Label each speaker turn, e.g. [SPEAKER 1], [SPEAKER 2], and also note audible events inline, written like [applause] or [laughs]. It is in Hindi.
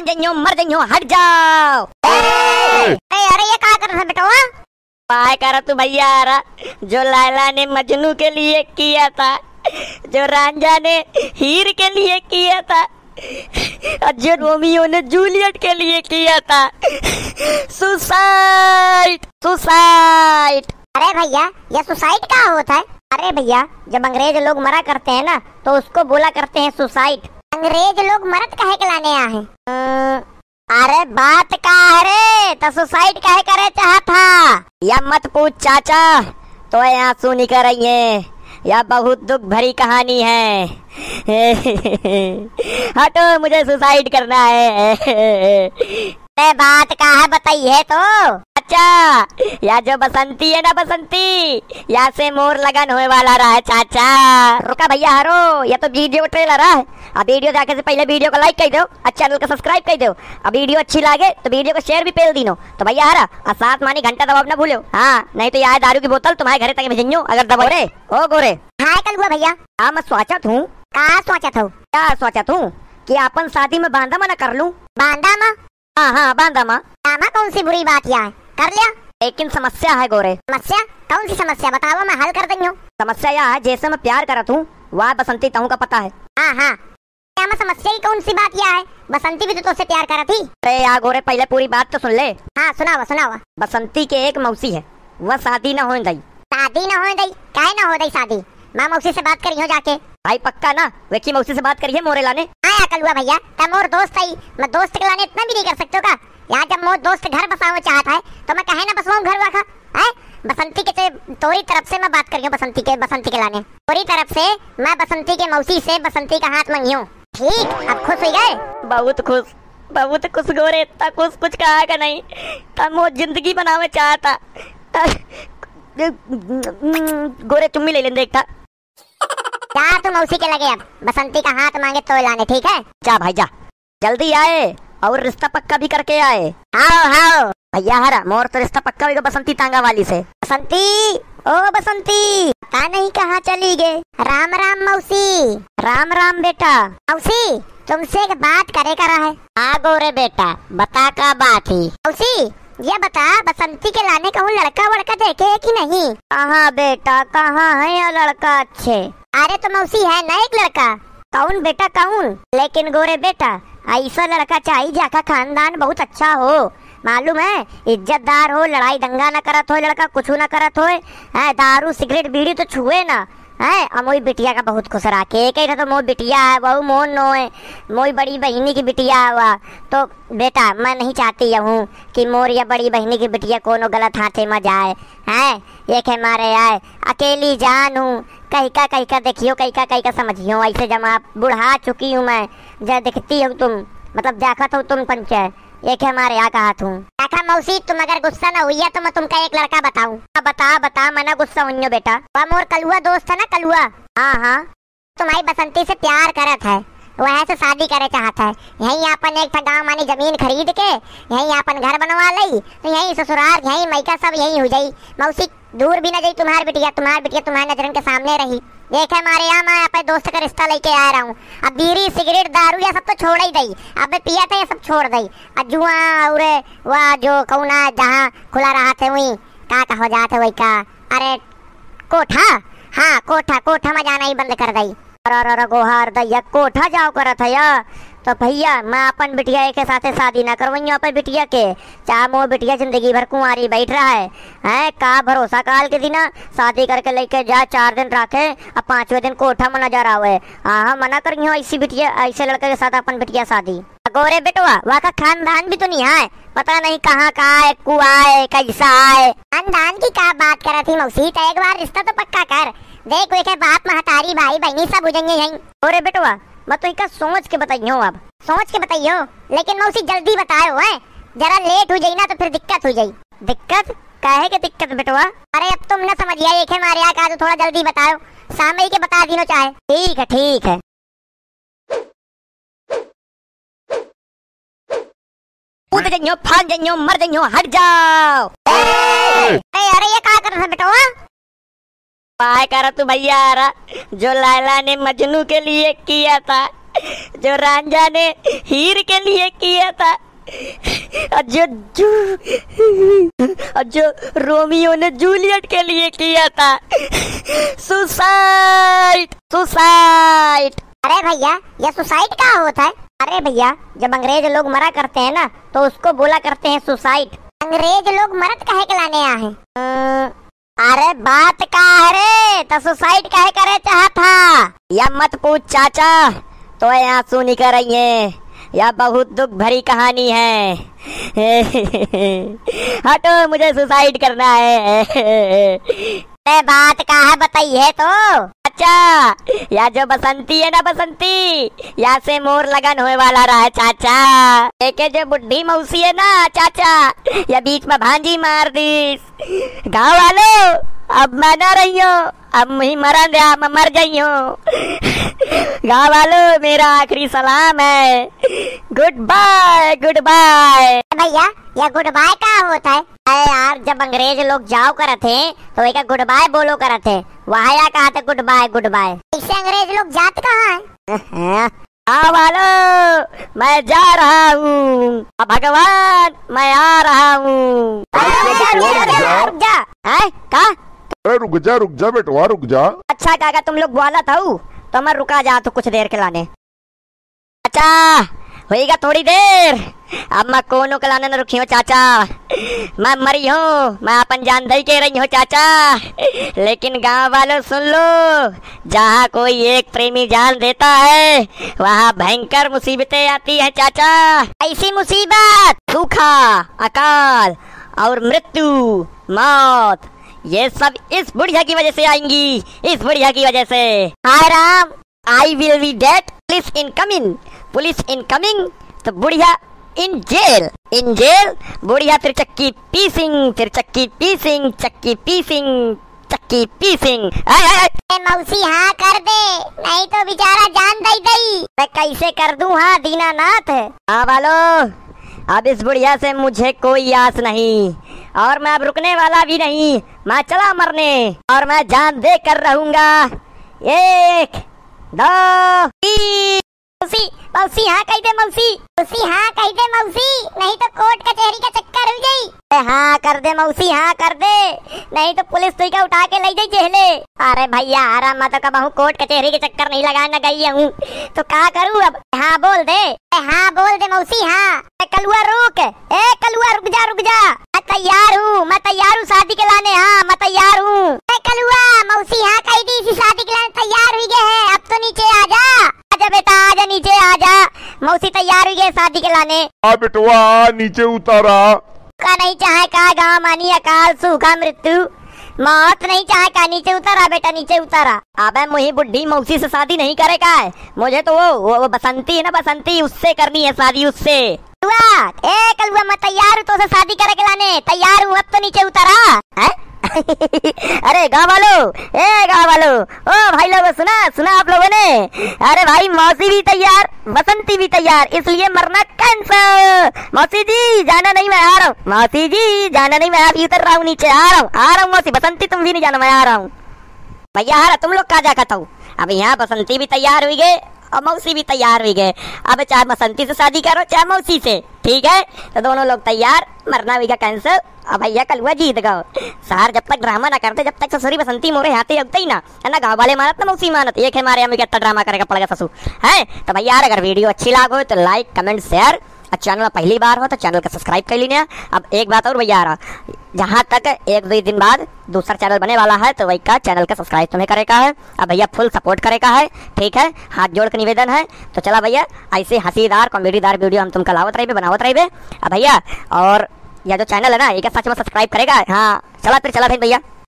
[SPEAKER 1] मर जाइयो मर जाइयो हट जाओ अरे ये का कर रहा बेटा पाए कर तू भैया रहा जो लाला ने मजनू के लिए किया था जो रांझा ने हीर के लिए किया था और जो रोमियो ने जूलियट के लिए किया था सुसाइड सुसाइड अरे भैया ये सुसाइड का होता है अरे भैया जब अंग्रेज लोग मरा करते हैं ना तो उसको बोला करते हैं सुसाइड अंग्रेज लोग मरत कहे के लाने आ है अरे बात का अरे तो सुसाइड कहे करे चाह था या मत पूछ चाचा तो यहाँ सुनी कर रही है यह बहुत दुख भरी कहानी है [laughs] हटो मुझे सुसाइड करना है [laughs] बात का है बताइए तो चाचा या जो बसंती है ना बसंती या से मोर लगन होने वाला रहा है चाचा रुका भैया हरो ये तो वीडियो ट्रेलर है अब वीडियो देखने से पहले वीडियो को लाइक कर दो और चैनल को सब्सक्राइब कर दो अब वीडियो अच्छी लगे तो वीडियो को शेयर भी पेल दिनो तो भैया हरा और साथ मानी घंटा दबाव ना भूलो हाँ नहीं तो यहाँ दारू की बोतल तुम्हारे घरे तक भेजो अगर दबाओ रे ओ गोरे हाय कल हुआ भैया हाँ मैं सोचा हूँ कहा सोचा हूँ क्या सोचा हूँ कि अपन शादी में बांधा मना कर लूँ बांधा माँ हाँ हाँ बांधा माँ कौन सी बुरी बात यार कर लिया लेकिन समस्या है गोरे समस्या कौन सी समस्या बताओ मैं हल कर देंगे समस्या यह है जैसे मैं प्यार करा हूँ वह बसंती तहु का पता है हाँ हाँ समस्या ही कौन सी बात यह है बसंती भी तो तुझसे प्यार करा थी अरे यार गोरे पहले पूरी बात तो सुन ले हाँ सुनावा सुनावा बसंती के एक मौसी है वह शादी न हो गई शादी न हो गई कहे न हो गई शादी मैं मौसी से बात करी हूँ जाके भाई पक्का ना वेखी मौसी से बात करी है मोरे लाने आया हाँ, कल हुआ भैया मोर दोस्त है मैं दोस्त के लाने इतना भी नहीं कर सकते यहाँ जब मोर दोस्त घर बसाओ चाहता है तो मैं कहे ना बसवाऊँ घर रखा है बसंती के तो तोरी तरफ से मैं बात कर रही हूँ बसंती के बसंती के लाने तोरी तरफ से मैं बसंती के मौसी से बसंती का हाथ मंगी हूँ ठीक अब खुश हुई गए बहुत खुश बहुत खुश गोरे इतना खुश कुछ कहा का नहीं तब वो जिंदगी बनावे चाहता गोरे चुम्मी ले लेंगे एक था जा तुम मौसी के लगे अब बसंती का हाथ मांगे तो लाने ठीक है जा भाई जा जल्दी आए और रिश्ता पक्का भी करके आए हाँ हाँ भैया हरा मोर तो रिश्ता पक्का होगा बसंती तांगा वाली से बसंती ओ बसंती पता नहीं कहाँ चली गए राम राम मौसी राम राम बेटा मौसी तुमसे एक बात करे करा है आ गोरे बेटा बता का बात ही मौसी ये बता बसंती के लाने कहूँ लड़का वड़का देखे है कि नहीं कहाँ बेटा कहाँ है ये लड़का अच्छे अरे तो मौसी है ना एक लड़का कौन बेटा कौन लेकिन गोरे बेटा ऐसा लड़का चाहिए जाका खानदान बहुत अच्छा हो मालूम है इज्जतदार हो लड़ाई दंगा ना करत हो लड़का कुछ ना करत हो है दारू सिगरेट बीड़ी तो छुए ना है और मोई बिटिया का बहुत खुश रहा के कही तो मोई बिटिया है बहू मोन नो है मोई बड़ी बहनी की बिटिया हुआ तो बेटा मैं नहीं चाहती हूँ कि मोर या बड़ी बहनी की बिटिया कोनो गलत हाथे में जाए है एक है मारे आए अकेली जान हूँ कहीं का कहीं का देखियो कहीं का कहीं का समझियो ऐसे जमा बुढ़ा चुकी हूँ मैं जा देखती हो तुम मतलब देखा तो तुम पंचय एक हमारे यहाँ हाथ हूँ काका मौसी तुम अगर गुस्सा ना हुई है तो मैं तुमका एक लड़का बताऊँ हाँ, बता बता मना गुस्सा हुई बेटा वह मोर कलुआ दोस्त है ना कलुआ हाँ हाँ तुम्हारी बसंती से प्यार करा था वह से शादी करे चाहता है यही अपन एक गाँव मानी जमीन खरीद के यही अपन घर बनवा ली यही ससुराल यही मैका सब यही हो जाई मौसी दूर भी ना जाई तुम्हारी बिटिया तुम्हारी बिटिया तुम्हारे नजरन के सामने रही देख हमारे यहाँ मैं अपने दोस्त का रिश्ता लेके आ रहा हूँ अब बीड़ी सिगरेट दारू ये सब तो छोड़ ही दई अब पिया था ये सब छोड़ दई जुआ और वह जो कौना जहाँ खुला रहा थे वही का कहा जाते वही का अरे कोठा हाँ कोठा कोठा में जाना ही बंद कर दई रघुहार दैया कोठा जाओ कर तो भैया मैं अपन बिटिया के साथ शादी ना करवाइयो अपन बिटिया के चाहे मोह बिटिया जिंदगी भर कुंवारी बैठ रहा है हैं का भरोसा काल के दिन शादी करके लेके जा चार दिन रखे अब पांचवे दिन कोठा मना जा रहा है हाँ मना करियो ऐसी बिटिया ऐसे लड़के के साथ अपन बिटिया शादी गोरे बेटवा वहाँ का खानदान भी तो नहीं है पता नहीं कहाँ का है कुआ है कैसा है खानदान की क्या बात कर रहा थी मौसी एक बार रिश्ता तो पक्का कर देख देखे बाप महतारी भाई बहनी सब बुझेंगे यही अरे बेटवा मैं तो एक सोच के बताइयो अब सोच के बताइयो लेकिन मैं मौसी जल्दी बतायो है जरा लेट हो जाये ना तो फिर दिक्कत हो जाये दिक्कत कहे के दिक्कत बेटवा अरे अब तुम ना समझ गया एक हमारे यहाँ का तो थोड़ा जल्दी बताओ सामने के बता दिनो चाहे ठीक है ठीक है कूद जाइयो फाग जाइयो मर जाइयो हट जाओ अरे ये क्या कर रहा बेटा पाए कर तू भैया रहा जो लाला ने मजनू के लिए किया था जो रांझा ने हीर के लिए किया था और जो जू और जो रोमियो ने जूलियट के लिए किया था सुसाइड सुसाइड अरे भैया ये सुसाइड क्या होता है अरे भैया जब अंग्रेज लोग मरा करते हैं ना तो उसको बोला करते हैं सुसाइड अंग्रेज लोग मरद कहे के लाने आए हैं अरे बात का रे तो सुसाइड कह करे चाह था या मत पूछ चाचा तो आंसू निकल रही है यह बहुत दुख भरी कहानी है [laughs] हटो मुझे सुसाइड करना है [laughs] बात का है बताइए तो चाचा या जो बसंती है ना बसंती या से मोर लगन होने वाला रहा है चाचा देखे जो बुढ़ी मौसी है ना चाचा या बीच में भांजी मार दी गाँव वालो अब मैं ना रही हूँ अब मुही मरा दिया मैं मर गई हूँ गाँव वालो मेरा आखिरी सलाम है गुड बाय गुड बाय भैया ये गुड बाय का होता है यार जब अंग्रेज लोग जाओ करते थे तो एक गुड बाय बोलो करते थे वाया कहा था गुड बाय गुड बाय इससे अंग्रेज लोग जात कहाँ है वालो [laughs] मैं जा रहा हूँ भगवान मैं आ रहा हूँ अरे रुक जा रुक जा बेटवा रुक जा अच्छा काका तुम लोग बोला था तो मैं रुका जा तो कुछ देर के लाने अच्छा होएगा थोड़ी देर अब मैं कोनो कलाने न रुकी हूँ चाचा मैं मरी हूँ मैं अपन जान दही के रही हूँ चाचा लेकिन गांव वालों सुन लो जहाँ कोई एक प्रेमी जान देता है वहाँ भयंकर मुसीबतें आती हैं चाचा ऐसी मुसीबत सूखा अकाल और मृत्यु मौत ये सब इस बुढ़िया की वजह से आएंगी इस बुढ़िया की वजह से आई राम I will be date please incoming police incoming तो बुढ़िया इन जेल इन जेल बुढ़िया त्रिचक्की पीसिंग त्रिचक्की पीसिंग चक्की पीसिंग चक्की पीसिंग मौसी हाँ कर दे नहीं तो बेचारा जान दे दई मैं कैसे कर दूँ हाँ दीनानाथ हाँ वालो अब इस बुढ़िया से मुझे कोई आस नहीं और मैं अब रुकने वाला भी नहीं मैं चला मरने और मैं जान दे कर रहूंगा एक दो तीन मौसी हाँ कही दे मौसी मौसी हाँ कही दे मौसी नहीं तो कोर्ट कचहरी का चक्कर हो जाई हाँ कर दे मौसी हाँ कर दे नहीं तो पुलिस तुझे उठा के ले जाई जेहले अरे भैया आराम मत कब हूँ कोर्ट कचहरी के चक्कर नहीं लगाना गई हूँ तो क्या करूँ अब हाँ बोल दे हाँ बोल दे मौसी हाँ कलुआ रुक ए कलुआ रुक जा रुक जा मैं तैयार हूँ मैं तैयार हूँ शादी के लाने हाँ मैं तैयार हूँ कलुआ मौसी हाँ कही दी इसी शादी के लाने तैयार हुई गए है अब तो नीचे आ नीचे आ जा मौसी तैयार हुई है शादी के लाने हाँ आ नीचे उतारा का नहीं चाहे का गाँव मानी अकाल सूखा मृत्यु मौत नहीं चाहे का नीचे उतारा बेटा नीचे उतारा अब मुही बुढ़ी मौसी से शादी नहीं करे का है मुझे तो वो, वो, बसंती है ना बसंती उससे करनी है शादी उससे ए कल मैं तैयार हूँ तो शादी करे के लाने तैयार हूँ अब तो नीचे उतारा है [laughs] अरे गाँव वालों ए गाँव वालों ओ भाई लोगों सुना सुना आप लोगों ने अरे भाई मौसी भी तैयार बसंती भी तैयार इसलिए मरना कैंसर मौसी जी जाना नहीं मैं आ रहा हूँ मौसी जी जाना नहीं मैं आप उतर रहा हूँ नीचे आ रहा हूँ आ रहा हूँ मौसी बसंती तुम भी नहीं जाना मैं आ रहा हूँ भैया आ रहा तुम लोग कहा जा कहता हूँ अब यहाँ बसंती भी तैयार हुई गए और मौसी भी तैयार हुई गए अब चाहे बसंती से शादी करो चाहे मौसी से ठीक है तो दोनों लोग तैयार मरना भी का कैंसिल अब भैया कल हुआ जीत गो सार जब तक ड्रामा ना करते जब तक ससुरी बसंती मोरे हाथे लगते ही ना है ना गाँव वाले मानत ना मौसी मानत एक हमारे हमें कितना ड्रामा करेगा पड़ेगा ससुर है तो भैया यार अगर वीडियो अच्छी लागो तो लाइक कमेंट शेयर और चैनल पहली बार हो तो चैनल का सब्सक्राइब कर लीजिए अब एक बात और भैया जहाँ तक एक दो दिन बाद दूसरा चैनल बने वाला है तो वही का चैनल का सब्सक्राइब तुम्हें करे का है अब भैया फुल सपोर्ट करे का है ठीक है हाथ जोड़ के निवेदन है तो चला भैया ऐसे हंसीदार कॉमेडीदार वीडियो हम तुमका लावत रहे बनावत रहे अब भैया और यह जो चैनल है ना एक सच में सब्सक्राइब करेगा हाँ चला फिर चला फिर भैया